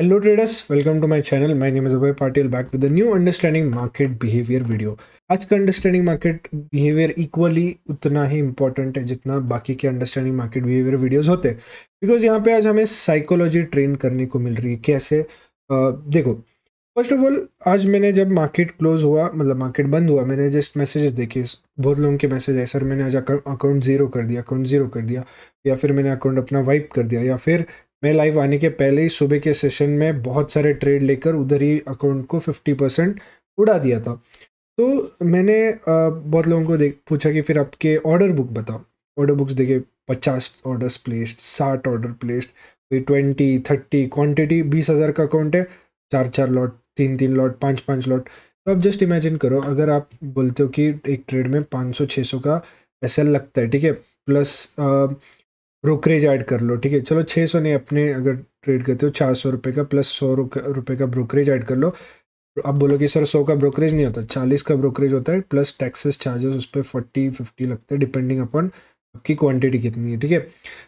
hello traders welcome to my channel my name is Abhay Patil back with the new understanding market behaviour video आज का understanding market behaviour equally उतना ही important है जितना बाकी के understanding market behaviour videos होते because यहाँ पे आज हमें साइकोलॉजी ट्रेन करने को मिल रही है कैसे आ, देखो फर्स्ट ऑफ ऑल आज मैंने जब मार्केट क्लोज हुआ मतलब मार्केट बंद हुआ मैंने जस्ट मैसेजेस देखे बहुत लोगों के मैसेज आए सर मैंने आज अकाउंट जीरो कर दिया अकाउंट जीरो कर दिया या फिर मैंने अकाउंट अपना वाइप कर दिया या फिर मैं लाइव आने के पहले ही सुबह के सेशन में बहुत सारे ट्रेड लेकर उधर ही अकाउंट को फिफ्टी परसेंट उड़ा दिया था तो मैंने बहुत लोगों को देख पूछा कि फिर आपके ऑर्डर बुक बताओ ऑर्डर बुक्स देखे पचास ऑर्डर्स प्लेस्ड साठ ऑर्डर प्लेस्ड फिर ट्वेंटी थर्टी क्वान्टिटी बीस हज़ार का अकाउंट है चार चार लॉट तीन तीन लॉट पाँच पाँच लॉट तो आप जस्ट इमेजिन करो अगर आप बोलते हो कि एक ट्रेड में पाँच सौ छः सौ का एस लगता है ठीक है प्लस ब्रोकरेज ऐड कर लो ठीक है चलो छः सौ नहीं अपने अगर ट्रेड करते हो चार सौ रुपये का प्लस सौ रुपये का ब्रोकरेज ऐड कर लो आप बोलो कि सर सौ का ब्रोकरेज नहीं होता चालीस का ब्रोकरेज होता है प्लस टैक्सेस चार्जेस उस पर फोर्टी फिफ्टी लगते हैं डिपेंडिंग अपॉन आपकी क्वांटिटी कितनी है ठीक है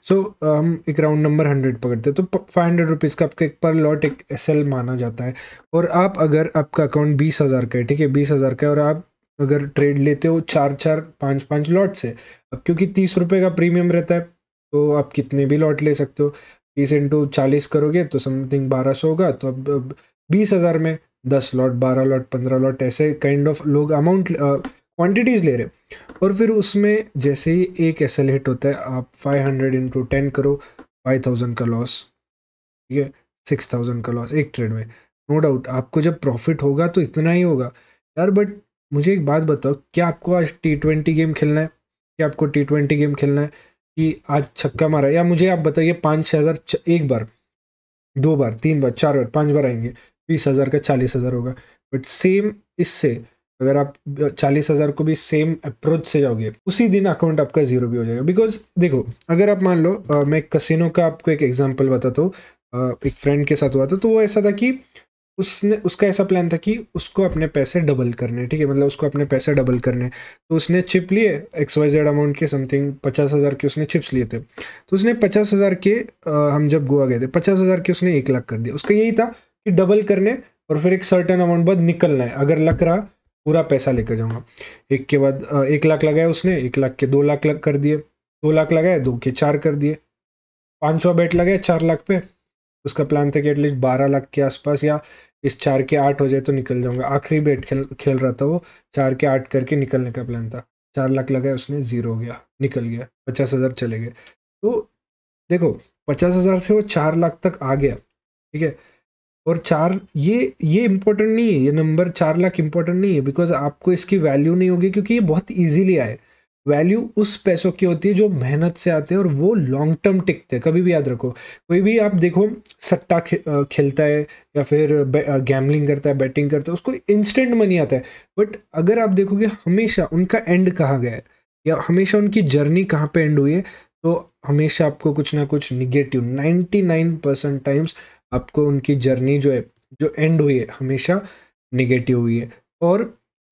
सो हम एक राउंड नंबर हंड्रेड पकड़ते हैं तो फाइव हंड्रेड रुपीज़ का आपका एक पर लॉट एक एस एल माना जाता है और आप अगर आपका अकाउंट बीस हज़ार का है ठीक है बीस हज़ार का है और आप अगर ट्रेड लेते हो चार चार पाँच पाँच लॉट से अब क्योंकि तीस रुपये का प्रीमियम रहता है तो आप कितने भी लॉट ले सकते हो तीस इंटू चालीस करोगे तो समथिंग बारह सौ होगा तो अब बीस हज़ार में दस लॉट बारह लॉट पंद्रह लॉट ऐसे काइंड ऑफ लोग अमाउंट क्वांटिटीज़ ले रहे और फिर उसमें जैसे ही एक एस एल हिट होता है आप फाइव हंड्रेड इंटू टेन करो फाइव थाउजेंड का लॉस ठीक है सिक्स थाउजेंड का लॉस एक ट्रेड में नो डाउट आपको जब प्रॉफिट होगा तो इतना ही होगा यार बट मुझे एक बात बताओ क्या आपको आज टी ट्वेंटी गेम खेलना है क्या आपको टी ट्वेंटी गेम खेलना है कि आज छक्का मारा या मुझे आप बताइए पाँच छः हज़ार एक बार दो बार तीन बार चार बार पाँच बार आएंगे बीस हज़ार का चालीस हज़ार होगा बट सेम इससे अगर आप चालीस हज़ार को भी सेम अप्रोच से जाओगे उसी दिन अकाउंट आपका ज़ीरो भी हो जाएगा बिकॉज देखो अगर आप मान लो आ, मैं कसिनो का आपको एक एग्जाम्पल बताता हूँ एक फ्रेंड के साथ हुआ था तो वो ऐसा था कि उसने उसका ऐसा प्लान था कि उसको अपने पैसे डबल करने ठीक है मतलब उसको अपने पैसे डबल करने तो उसने चिप लिए एक्स वाई जेड अमाउंट के समथिंग पचास हज़ार के उसने चिप्स लिए थे तो उसने पचास हज़ार के आ, हम जब गोवा गए थे पचास हज़ार के उसने एक लाख कर दिया उसका यही था कि डबल करने और फिर एक सर्टन अमाउंट बाद निकलना है अगर लग रहा पूरा पैसा लेकर जाऊँगा एक के बाद एक लाख लगाया उसने एक लाख के दो लाख कर दिए दो लाख लगाए दो के चार कर दिए पाँचवा बेट लगाया चार लाख पे उसका प्लान था कि एटलीस्ट बारह लाख के आसपास या इस चार के आठ हो जाए तो निकल जाऊंगा आखिरी बेट खेल खेल रहा था वो चार के आठ करके निकलने का प्लान था चार लाख लगाए उसने ज़ीरो हो गया निकल गया पचास हज़ार चले गए तो देखो पचास हज़ार से वो चार लाख तक आ गया ठीक है और चार ये ये इम्पोर्टेंट नहीं है ये नंबर चार लाख इम्पोर्टेंट नहीं है बिकॉज आपको इसकी वैल्यू नहीं होगी क्योंकि ये बहुत ईजीली आए वैल्यू उस पैसों की होती है जो मेहनत से आते हैं और वो लॉन्ग टर्म टिकते हैं कभी भी याद रखो कोई भी आप देखो सट्टा खे, खेलता है या फिर गैमलिंग करता है बैटिंग करता है उसको इंस्टेंट मनी आता है बट अगर आप देखोगे हमेशा उनका एंड कहाँ गया है या हमेशा उनकी जर्नी कहाँ पे एंड हुई है तो हमेशा आपको कुछ ना कुछ निगेटिव नाइन्टी परसेंट टाइम्स आपको उनकी जर्नी जो है जो एंड हुई है हमेशा निगेटिव हुई है और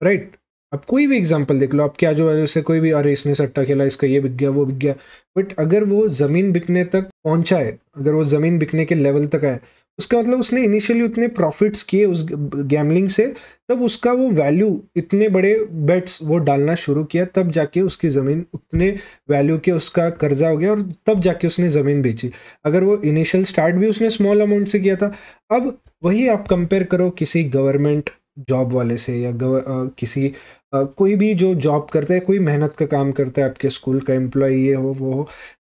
राइट right, आप कोई भी एग्जाम्पल देख लो आप क्या जो है कोई भी अरे इसने सट्टा खेला इसका ये बिक गया वो बिक गया बट अगर वो ज़मीन बिकने तक पहुंचा है अगर वो ज़मीन बिकने के लेवल तक आए उसका मतलब उसने इनिशियली उतने प्रॉफिट्स किए उस गैमलिंग से तब उसका वो वैल्यू इतने बड़े बेट्स वो डालना शुरू किया तब जाके उसकी ज़मीन उतने वैल्यू के उसका कर्जा हो गया और तब जाके उसने ज़मीन बेची अगर वो इनिशियल स्टार्ट भी उसने स्मॉल अमाउंट से किया था अब वही आप कंपेयर करो किसी गवर्नमेंट जॉब वाले से या गव, आ, किसी आ, कोई भी जो जॉब करता है कोई मेहनत का काम करता है आपके स्कूल का एम्प्लॉय ये हो वो हो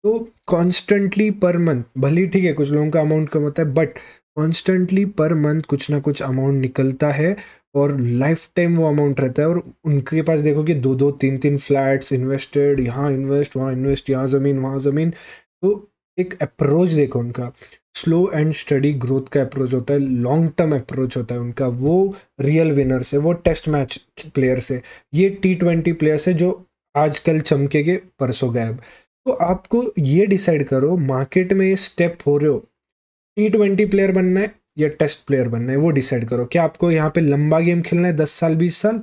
तो कॉन्स्टेंटली पर मंथ भले ठीक है कुछ लोगों का अमाउंट कम होता है बट कॉन्स्टेंटली पर मंथ कुछ ना कुछ अमाउंट निकलता है और लाइफ टाइम वो अमाउंट रहता है और उनके पास देखो कि दो दो तीन तीन फ्लैट्स इन्वेस्टेड यहाँ इन्वेस्ट वहाँ इन्वेस्ट यहाँ ज़मीन वहाँ ज़मीन तो एक अप्रोच देखो उनका स्लो एंड स्टडी ग्रोथ का अप्रोच होता है लॉन्ग टर्म अप्रोच होता है उनका वो रियल विनर्स है वो टेस्ट मैच प्लेयर्स है ये टी ट्वेंटी प्लेयर्स है जो आजकल चमके के परसों गायब तो आपको ये डिसाइड करो मार्केट में ये स्टेप हो रहे हो टी ट्वेंटी प्लेयर बनना है या टेस्ट प्लेयर बनना है वो डिसाइड करो क्या आपको यहाँ पे लंबा गेम खेलना है दस साल बीस साल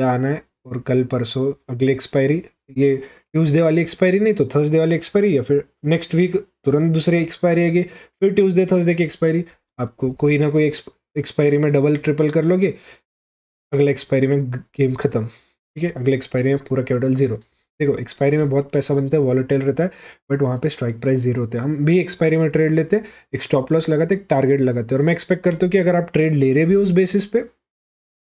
या आना है और कल परसों अगली एक्सपायरी ये ट्यूसडे वाली एक्सपायरी नहीं तो थर्सडे वाली एक्सपायरी या फिर नेक्स्ट वीक तुरंत दूसरी एक्सपायरी आएगी फिर ट्यूसडे थर्सडे की एक्सपायरी आपको कोई ना कोई एक्सपायरी में डबल ट्रिपल कर लोगे अगले एक्सपायरी में गेम खत्म ठीक है अगले एक्सपायरी में पूरा कैपिटल जीरो देखो एक्सपायरी में बहुत पैसा बनता है वॉलेटेल रहता है बट वहाँ पे स्ट्राइक प्राइस जीरो होते हैं हम भी एक्सपायरी में ट्रेड लेते हैं एक स्टॉप लॉस लगाते एक टारगेट लगाते हैं और मैं एक्सपेक्ट करता हूँ कि अगर आप ट्रेड ले रहे भी उस बेसिस पे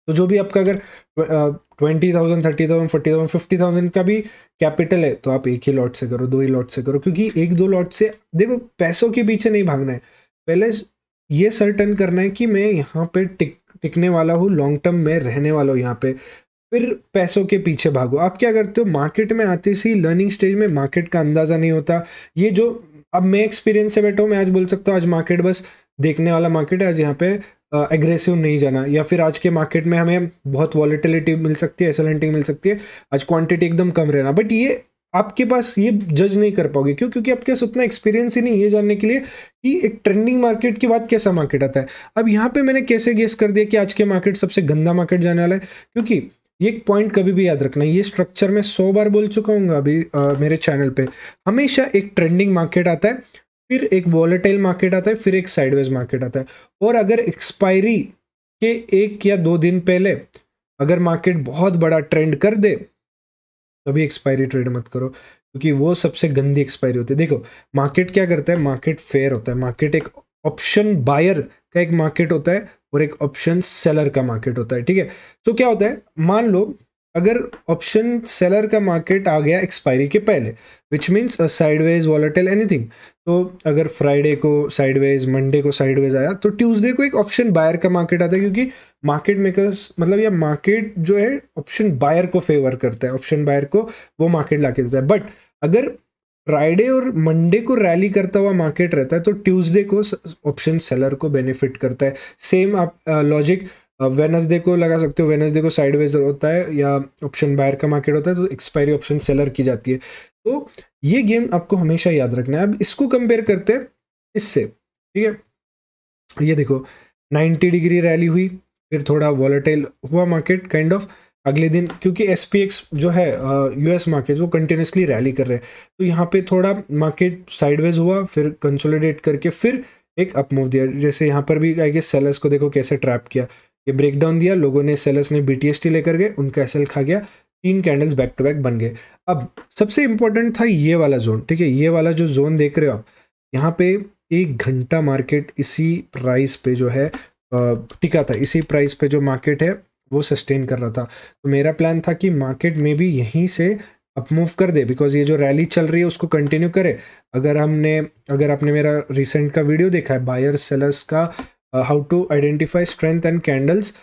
तो जो भी आपका अगर twenty thousand thirty thousand forty thousand fifty thousand का भी कैपिटल है तो आप एक ही लॉट से करो दो ही लॉट से करो क्योंकि एक दो लॉट से देखो पैसों के पीछे नहीं भागना है पहले ये सर्टन करना है कि मैं यहाँ पे टिक टिकने वाला हूँ लॉन्ग टर्म में रहने वाला हूँ यहाँ पे फिर पैसों के पीछे भागो आप क्या करते हो मार्केट में आते सी लर्निंग स्टेज में मार्केट का अंदाज़ा नहीं होता ये जो अब मैं एक्सपीरियंस से बैठा हूँ मैं आज बोल सकता हूँ आज मार्केट बस देखने वाला मार्केट है आज यहाँ पे एग्रेसिव uh, नहीं जाना या फिर आज के मार्केट में हमें बहुत वॉलीटिलिटी मिल सकती है एसल मिल सकती है आज क्वांटिटी एकदम कम रहना बट ये आपके पास ये जज नहीं कर पाओगे क्यों क्योंकि आपके पास उतना एक्सपीरियंस ही नहीं ये जानने के लिए कि एक ट्रेंडिंग मार्केट के बाद कैसा मार्केट आता है अब यहाँ पे मैंने कैसे गेस कर दिया कि आज के मार्केट सबसे गंदा मार्केट जाने वाला है क्योंकि ये एक पॉइंट कभी भी याद रखना ये स्ट्रक्चर में सौ बार बोल चुका हूँ अभी आ, मेरे चैनल पे हमेशा एक ट्रेंडिंग मार्केट आता है फिर एक वॉलेटाइल मार्केट आता है फिर एक साइडवेज मार्केट आता है और अगर एक्सपायरी के एक या दो दिन पहले अगर मार्केट बहुत बड़ा ट्रेंड कर दे तभी एक्सपायरी ट्रेड मत करो क्योंकि वो सबसे गंदी एक्सपायरी होती है देखो मार्केट क्या करता है मार्केट फेयर होता है मार्केट एक ऑप्शन बायर का एक मार्केट होता है और एक ऑप्शन सेलर का मार्केट होता है ठीक है तो क्या होता है मान लो अगर ऑप्शन सेलर का मार्केट आ गया एक्सपायरी के पहले which means sideways volatile anything तो अगर फ्राइडे को साइडवेज मंडे को साइडवेज आया तो ट्यूसडे को एक ऑप्शन बायर का मार्केट आता है क्योंकि मार्केट मेकर्स मतलब या मार्केट जो है ऑप्शन बायर को फेवर करता है ऑप्शन बायर को वो मार्केट ला देता है बट अगर फ्राइडे और मंडे को रैली करता हुआ मार्केट रहता है तो ट्यूसडे को ऑप्शन सेलर को बेनिफिट करता है सेम आप लॉजिक uh, वेनसडे को लगा सकते हो वेनसडे को साइड होता है या ऑप्शन बायर का मार्केट होता है तो एक्सपायरी ऑप्शन सेलर की जाती है तो ये गेम आपको हमेशा याद रखना है अब इसको कंपेयर करते हैं इससे ठीक है ये देखो 90 डिग्री रैली हुई फिर थोड़ा वॉलेटाइल हुआ मार्केट काइंड ऑफ अगले दिन क्योंकि एस जो है यूएस मार्केट वो कंटिन्यूसली रैली कर रहे हैं तो यहाँ पे थोड़ा मार्केट साइडवेज हुआ फिर कंसोलिडेट करके फिर एक अपमूव दिया जैसे यहाँ पर भी आई गेस सेलर्स को देखो कैसे ट्रैप किया ये ब्रेकडाउन दिया लोगों ने सेलर्स ने बीटीएसटी लेकर गए उनका एसएल खा गया तीन कैंडल्स बैक टू बैक बन गए अब सबसे इंपॉर्टेंट था ये वाला जोन ठीक है ये वाला जो जोन देख रहे हो आप यहाँ पे एक घंटा मार्केट इसी प्राइस पे जो है टिका था इसी प्राइस पे जो मार्केट है वो सस्टेन कर रहा था तो मेरा प्लान था कि मार्केट में भी यहीं से अप मूव कर दे बिकॉज ये जो रैली चल रही है उसको कंटिन्यू करे अगर हमने अगर आपने मेरा रिसेंट का वीडियो देखा है बायर सेलर्स का how uh, how to identify strength and candles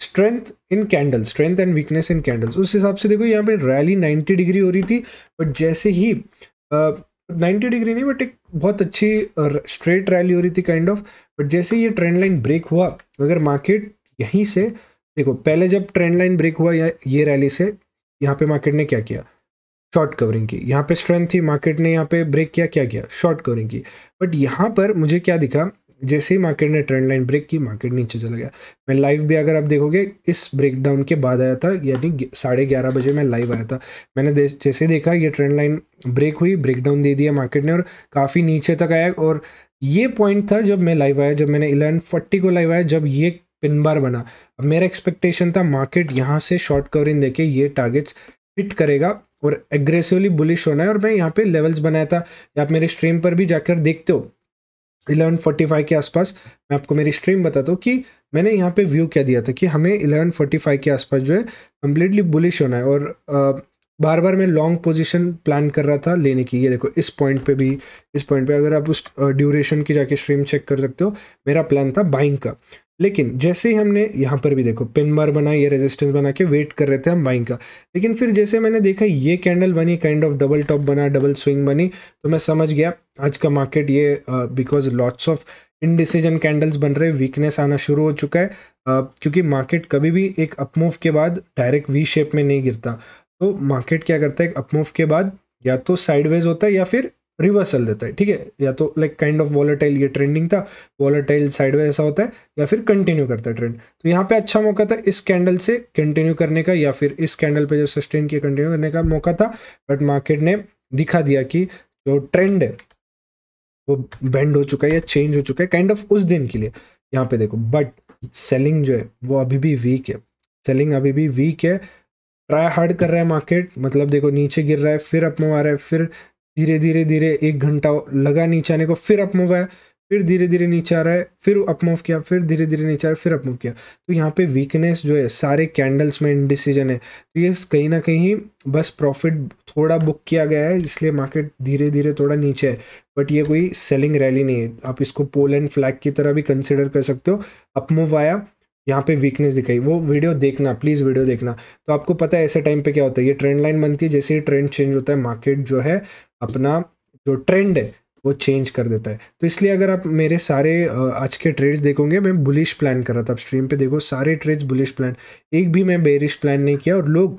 strength in candle strength and weakness in candles उस हिसाब से देखो यहाँ पे रैली 90 डिग्री हो रही थी बट जैसे ही नाइन्टी uh, डिग्री नहीं बट एक बहुत अच्छी स्ट्रेट uh, रैली हो रही थी काइंड ऑफ बट जैसे ये ट्रेंड लाइन ब्रेक हुआ अगर मार्केट यहीं से देखो पहले जब ट्रेंड लाइन ब्रेक हुआ या ये रैली से यहाँ पे मार्केट ने क्या किया शॉर्ट कवरिंग की यहाँ पे स्ट्रेंथ थी मार्केट ने यहाँ पे ब्रेक किया क्या किया शॉर्ट कवरिंग की बट यहाँ पर मुझे क्या दिखा जैसे ही मार्केट ने ट्रेंड लाइन ब्रेक की मार्केट नीचे चला गया मैं लाइव भी अगर आप देखोगे इस ब्रेकडाउन के बाद आया था यानी साढ़े ग्यारह बजे मैं लाइव आया था मैंने जैसे देखा ये ट्रेंड लाइन ब्रेक हुई ब्रेकडाउन दे दिया मार्केट ने और काफ़ी नीचे तक आया और ये पॉइंट था जब मैं लाइव आया जब मैंने इलेवन फोर्टी को लाइव आया जब ये पिन बार बना अब मेरा एक्सपेक्टेशन था मार्केट यहाँ से शॉर्ट कवरिंग देके ये टारगेट्स हिट करेगा और एग्रेसिवली बुलिश होना है और मैं यहाँ पे लेवल्स बनाया था आप मेरे स्ट्रीम पर भी जाकर देखते हो इलेवन फोर्टी फाइव के आसपास मैं आपको मेरी स्ट्रीम बताता हूँ कि मैंने यहाँ पे व्यू क्या दिया था कि हमें इलेवन फोर्टी फाइव के आसपास जो है कम्प्लीटली बुलिश होना है और आ, बार बार मैं लॉन्ग पोजिशन प्लान कर रहा था लेने की ये देखो इस पॉइंट पे भी इस पॉइंट पे अगर आप उस ड्यूरेशन की जाके स्ट्रीम चेक कर सकते हो मेरा प्लान था बाइंग का लेकिन जैसे ही हमने यहाँ पर भी देखो पिन बार बना ये रेजिस्टेंस बना के वेट कर रहे थे हम बाइंग का लेकिन फिर जैसे मैंने देखा ये कैंडल बनी काइंड ऑफ डबल टॉप बना डबल स्विंग बनी तो मैं समझ गया आज का मार्केट ये because lots of indecision candles बन रहे वीकनेस आना शुरू हो चुका है uh, क्योंकि मार्केट कभी भी एक अपमूव के बाद डायरेक्ट वी शेप में नहीं गिरता तो मार्केट क्या करता है एक अपमूव के बाद या तो साइडवेज होता है या फिर रिवर्सल देता है ठीक है या तो लाइक काइंड ऑफ वॉलेटाइल ये ट्रेंडिंग था वॉलेटाइल साइडवे ऐसा होता है या फिर कंटिन्यू करता है ट्रेंड तो यहाँ पे अच्छा मौका था इस कैंडल से कंटिन्यू करने का या फिर इस कैंडल पे जो सस्टेन किया कंटिन्यू करने का मौका था बट मार्केट ने दिखा दिया कि जो ट्रेंड है वो बेंड हो चुका है या चेंज हो चुका है काइंड kind ऑफ of उस दिन के लिए यहाँ पे देखो बट सेलिंग जो है वो अभी भी वीक है सेलिंग अभी भी वीक है ट्राई हार्ड कर रहा है मार्केट मतलब देखो नीचे गिर रहा है फिर अप आ रहा है फिर धीरे धीरे धीरे एक घंटा लगा नीचे आने को फिर अप मूव आया फिर धीरे धीरे नीचे आ रहा है फिर अपमूव किया फिर धीरे धीरे नीचे आ रहा है फिर अपमूव किया तो यहाँ पे वीकनेस जो है सारे कैंडल्स में इंडिसीजन है तो ये कहीं ना कहीं बस प्रॉफिट थोड़ा बुक किया गया है इसलिए मार्केट धीरे धीरे थोड़ा नीचे है बट ये कोई सेलिंग रैली नहीं है आप इसको पोल एंड फ्लैग की तरह भी कंसिडर कर सकते हो अपमूव आया यहाँ पे वीकनेस दिखाई वो वीडियो देखना प्लीज़ वीडियो देखना तो आपको पता है ऐसे टाइम पे क्या होता है ये ट्रेंड लाइन बनती है जैसे ही ट्रेंड चेंज होता है मार्केट जो है अपना जो ट्रेंड है वो चेंज कर देता है तो इसलिए अगर आप मेरे सारे आज के ट्रेड्स देखोगे मैं बुलिश प्लान कर रहा था आप स्ट्रीम पे देखो सारे ट्रेड्स बुलिश प्लान एक भी मैं बेरिश प्लान नहीं किया और लोग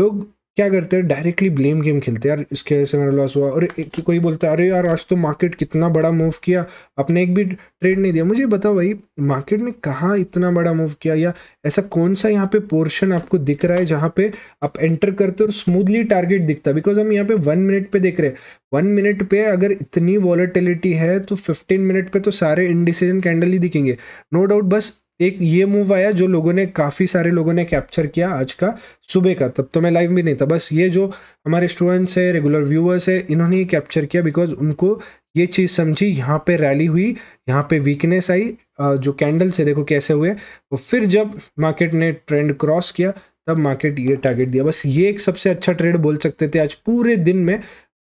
लोग क्या करते हैं डायरेक्टली ब्लेम गेम खेलते हैं यार इसके वजह से मेरा लॉस हुआ और एक कोई बोलता है अरे यार आज तो मार्केट कितना बड़ा मूव किया आपने एक भी ट्रेड नहीं दिया मुझे बताओ भाई मार्केट ने कहाँ इतना बड़ा मूव किया या ऐसा कौन सा यहाँ पे पोर्शन आपको दिख रहा है जहाँ पे आप एंटर करते हो और स्मूथली टारगेट दिखता है बिकॉज हम यहाँ पे वन मिनट पे देख रहे हैं वन मिनट पे अगर इतनी वॉलेटिलिटी है तो फिफ्टीन मिनट पे तो सारे इनडिसीजन कैंडल ही दिखेंगे नो no डाउट बस एक ये मूव आया जो लोगों ने काफ़ी सारे लोगों ने कैप्चर किया आज का सुबह का तब तो मैं लाइव भी नहीं था बस ये जो हमारे स्टूडेंट्स है रेगुलर व्यूअर्स है इन्होंने ये कैप्चर किया बिकॉज उनको ये चीज़ समझी यहाँ पे रैली हुई यहाँ पे वीकनेस आई जो कैंडल से देखो कैसे हुए और तो फिर जब मार्केट ने ट्रेंड क्रॉस किया तब मार्केट ये टारगेट दिया बस ये एक सबसे अच्छा ट्रेड बोल सकते थे आज पूरे दिन में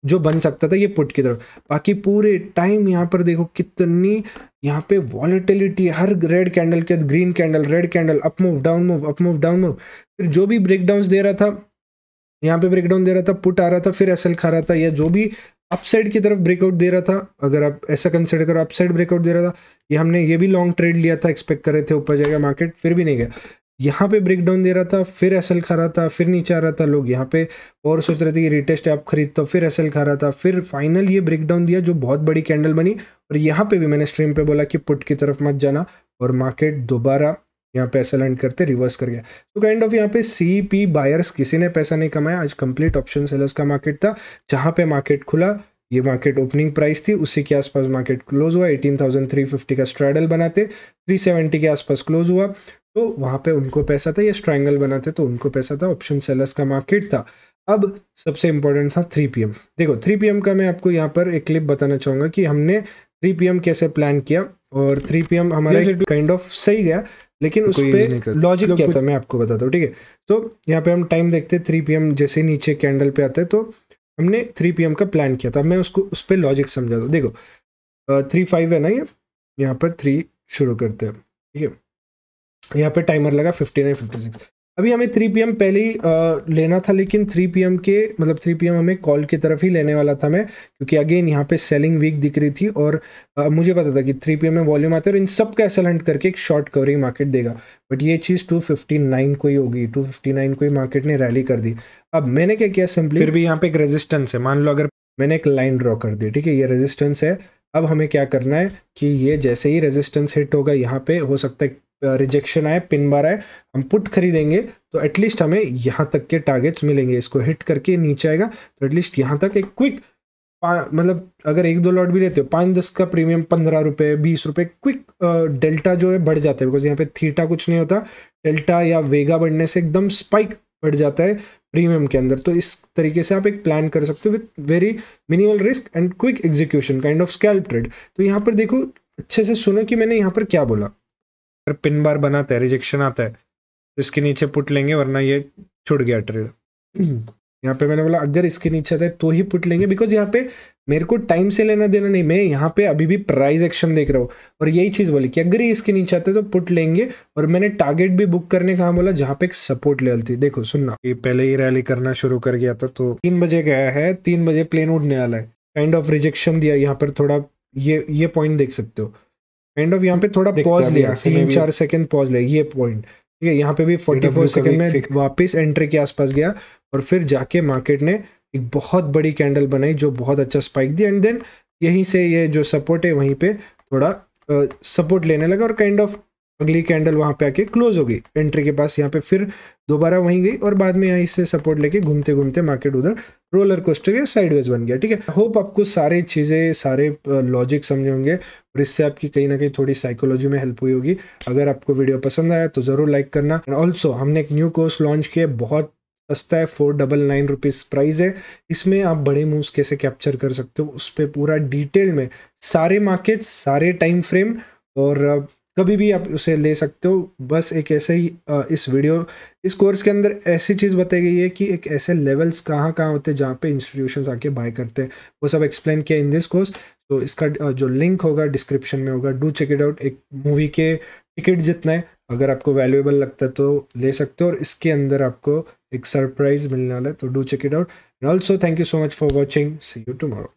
जो बन सकता था ये पुट की तरफ बाकी पूरे टाइम यहाँ पर देखो कितनी यहाँ पे वॉलिटिलिटी हर रेड कैंडल के green candle red candle up move down move up move down move फिर जो भी ब्रेकडाउन दे रहा था यहाँ पे ब्रेकडाउन दे रहा था पुट आ रहा था फिर एसएल खा रहा था या जो भी अपसाइड की तरफ ब्रेकआउट दे रहा था अगर आप ऐसा कंसिडर करो अपसाइड ब्रेकआउट दे रहा था ये हमने ये भी लॉन्ग ट्रेड लिया था एक्सपेक्ट कर रहे थे ऊपर जाएगा मार्केट फिर भी नहीं गया यहाँ पे ब्रेक डाउन दे रहा था फिर एसएल खा रहा था फिर नीचे आ रहा था लोग यहाँ पे और सोच रहे थे कि रिटेस्ट आप खरीदता फिर एसएल खा रहा था फिर फाइनल ये ब्रेक डाउन दिया जो बहुत बड़ी कैंडल बनी और यहाँ पे भी मैंने स्ट्रीम पे बोला कि पुट की तरफ मत जाना और मार्केट दोबारा यहाँ पे एसएल एंड करते रिवर्स कर गया तो काइंड ऑफ यहाँ पे सी पी बायर्स किसी ने पैसा नहीं कमाया आज कंप्लीट ऑप्शन सेलर्स का मार्केट था जहाँ पे मार्केट खुला ये मार्केट ओपनिंग प्राइस थी उसी के आसपास मार्केट क्लोज हुआ 18,350 का स्ट्रैडल बनाते 370 के आसपास क्लोज हुआ तो वहाँ पे उनको पैसा था ये स्ट्रैंगल बनाते तो उनको पैसा था ऑप्शन सेलर्स का मार्केट था अब सबसे इम्पोर्टेंट था 3 पीएम देखो 3 पीएम का मैं आपको यहाँ पर एक क्लिप बताना चाहूँगा कि हमने 3 पीएम कैसे प्लान किया और 3 पीएम हमारे काइंड ऑफ सही गया लेकिन उस पर लॉजिक क्या था मैं आपको बताता हूँ ठीक है तो यहाँ पे हम टाइम देखते थ्री पी जैसे नीचे कैंडल पे आते तो हमने थ्री पी का प्लान किया था मैं उसको उस पर लॉजिक समझाता हूँ देखो थ्री फाइव है ना ये यहाँ पर थ्री शुरू करते हैं ठीक है यहाँ पे टाइमर लगा फिफ्टी नाइन फिफ्टी सिक्स अभी हमें थ्री पी एम पहले ही लेना था लेकिन थ्री पी एम के मतलब थ्री पी एम हमें कॉल की तरफ ही लेने वाला था मैं क्योंकि अगेन यहाँ पे सेलिंग वीक दिख रही थी और आ, मुझे पता था कि थ्री पी एम में वॉल्यूम आते और इन सब का एसल करके एक शॉर्ट कवरिंग मार्केट देगा बट ये चीज़ टू फिफ्टी नाइन को ही होगी टू फिफ्टी नाइन को ही मार्केट ने रैली कर दी अब मैंने क्या किया सिंपली फिर भी यहाँ पे एक रेजिस्टेंस है मान लो अगर मैंने एक लाइन ड्रॉ कर दी ठीक है ये रेजिस्टेंस है अब हमें क्या करना है कि ये जैसे ही रेजिस्टेंस हिट होगा यहाँ पे हो सकता है रिजेक्शन आए पिन बार आए हम पुट खरीदेंगे तो एटलीस्ट हमें यहाँ तक के टारगेट्स मिलेंगे इसको हिट करके नीचे आएगा तो एटलीस्ट यहाँ तक एक क्विक मतलब अगर एक दो लॉट भी लेते हो पाँच दस का प्रीमियम पंद्रह रुपये बीस रुपये क्विक डेल्टा जो है बढ़ जाता है बिकॉज यहाँ पे थीटा कुछ नहीं होता डेल्टा या वेगा बढ़ने से एकदम स्पाइक बढ़ जाता है प्रीमियम के अंदर तो इस तरीके से आप एक प्लान कर सकते हो with very minimal risk and quick execution kind of scalp trade तो यहाँ पर देखो अच्छे से सुनो कि मैंने यहाँ पर क्या बोला फिर पिन बार बनाता है रिजेक्शन आता है तो इसके नीचे पुट लेंगे वरना ये छुट गया ट्रेड यहाँ पे मैंने बोला अगर इसके नीचे आता है तो ही पुट लेंगे बिकॉज यहाँ पे मेरे को टाइम से लेना देना नहीं मैं यहाँ पे अभी भी प्राइस एक्शन देख रहा हूँ और यही चीज़ बोली कि अगर ये इसके नीचे आते तो पुट लेंगे और मैंने टारगेट भी बुक करने कहा बोला जहाँ पे एक सपोर्ट लेवल थी देखो सुनना ये पहले ही रैली करना शुरू कर गया था तो तीन बजे गया है तीन बजे प्लेन उठने वाला है काइंड ऑफ रिजेक्शन दिया यहाँ पर थोड़ा ये ये पॉइंट देख सकते हो एंड ऑफ यहाँ पे थोड़ा पॉज लिया तीन चार सेकंड पॉज लिया ये पॉइंट ठीक है यहाँ पे भी फोर्टी फोर सेकेंड में वापस एंट्री के आसपास गया और फिर जाके मार्केट ने एक बहुत बड़ी कैंडल बनाई जो बहुत अच्छा स्पाइक दिया एंड देन यहीं से ये जो सपोर्ट है वहीं पे थोड़ा सपोर्ट लेने लगा और काइंड ऑफ अगली कैंडल वहाँ पे आके क्लोज हो गई एंट्री के पास यहाँ पे फिर दोबारा वहीं गई और बाद में यहाँ इससे सपोर्ट लेके घूमते घूमते मार्केट उधर रोलर कोस्टर या साइडवेज बन गया ठीक है होप आपको सारे चीज़ें सारे लॉजिक समझे होंगे और इससे आपकी कहीं ना कहीं थोड़ी साइकोलॉजी में हेल्प हुई होगी अगर आपको वीडियो पसंद आया तो ज़रूर लाइक करना एंड ऑल्सो हमने एक न्यू कोर्स लॉन्च किया बहुत सस्ता है four double nine rupees price है इसमें आप बड़े मूव्स कैसे कैप्चर कर सकते हो उस पर पूरा डिटेल में सारे मार्केट्स सारे टाइम फ्रेम और कभी भी आप उसे ले सकते हो बस एक ऐसे ही इस वीडियो इस कोर्स के अंदर ऐसी चीज़ बताई गई है कि एक ऐसे लेवल्स कहाँ कहाँ होते हैं जहाँ पे इंस्टीट्यूशन आके बाय करते हैं वो सब एक्सप्लेन किया इन दिस कोर्स तो इसका जो लिंक होगा डिस्क्रिप्शन में होगा डू चेक इट आउट एक मूवी के टिकट जितना है अगर आपको वैल्यूएबल लगता है तो ले सकते हो और इसके अंदर आपको एक सरप्राइज़ मिलने वाला है तो do check it out and also thank you so much for watching see you tomorrow